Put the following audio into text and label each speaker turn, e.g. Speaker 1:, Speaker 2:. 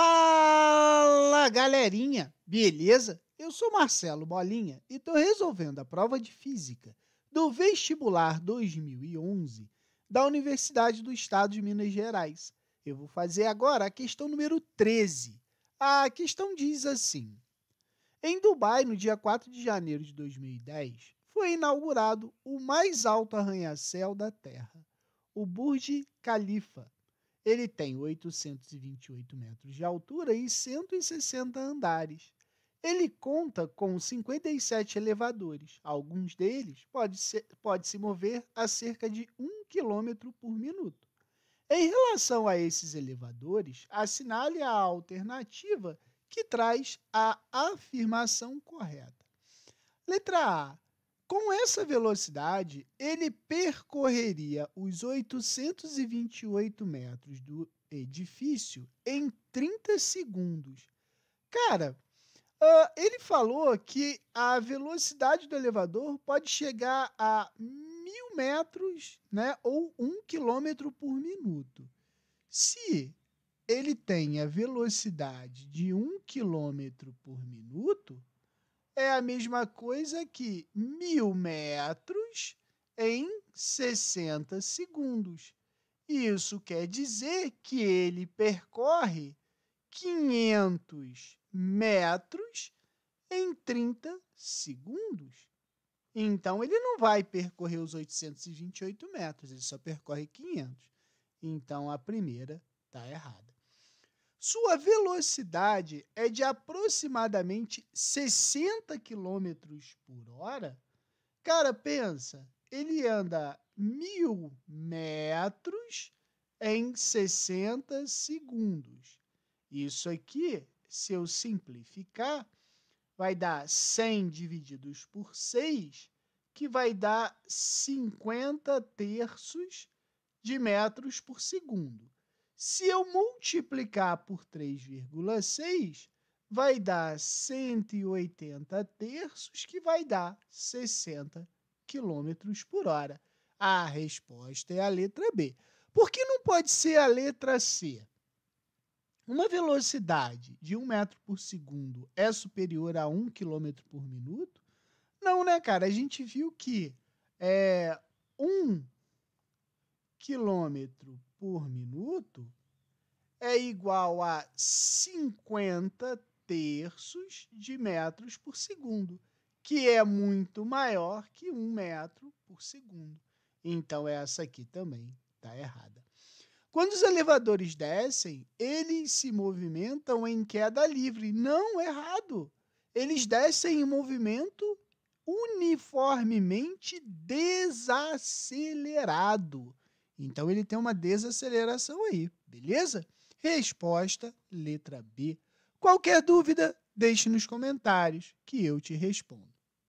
Speaker 1: Fala galerinha, beleza? Eu sou Marcelo Bolinha e estou resolvendo a prova de física do vestibular 2011 da Universidade do Estado de Minas Gerais. Eu vou fazer agora a questão número 13. A questão diz assim: Em Dubai, no dia 4 de janeiro de 2010, foi inaugurado o mais alto arranha-céu da Terra, o Burj Khalifa ele tem 828 metros de altura e 160 andares. Ele conta com 57 elevadores. Alguns deles podem se, pode se mover a cerca de 1 km por minuto. Em relação a esses elevadores, assinale a alternativa que traz a afirmação correta. Letra A. Com essa velocidade, ele percorreria os 828 metros do edifício em 30 segundos. Cara, uh, ele falou que a velocidade do elevador pode chegar a mil metros, né, ou um quilômetro por minuto. Se ele tem a velocidade de um quilômetro por minuto, é a mesma coisa que mil metros em 60 segundos. Isso quer dizer que ele percorre 500 metros em 30 segundos. Então, ele não vai percorrer os 828 metros, ele só percorre 500. Então, a primeira está errada. Sua velocidade é de aproximadamente 60 km por hora. Cara, pensa, ele anda mil metros em 60 segundos. Isso aqui, se eu simplificar, vai dar 100 divididos por 6, que vai dar 50 terços de metros por segundo. Se eu multiplicar por 3,6, vai dar 180 terços, que vai dar 60 km por hora. A resposta é a letra B. Por que não pode ser a letra C? Uma velocidade de 1 metro por segundo é superior a 1 km por minuto? Não, né, cara? A gente viu que é, 1 km por minuto é igual a 50 terços de metros por segundo, que é muito maior que um metro por segundo. Então, essa aqui também está errada. Quando os elevadores descem, eles se movimentam em queda livre. Não, errado. Eles descem em movimento uniformemente desacelerado. Então ele tem uma desaceleração aí, beleza? Resposta, letra B. Qualquer dúvida, deixe nos comentários que eu te respondo.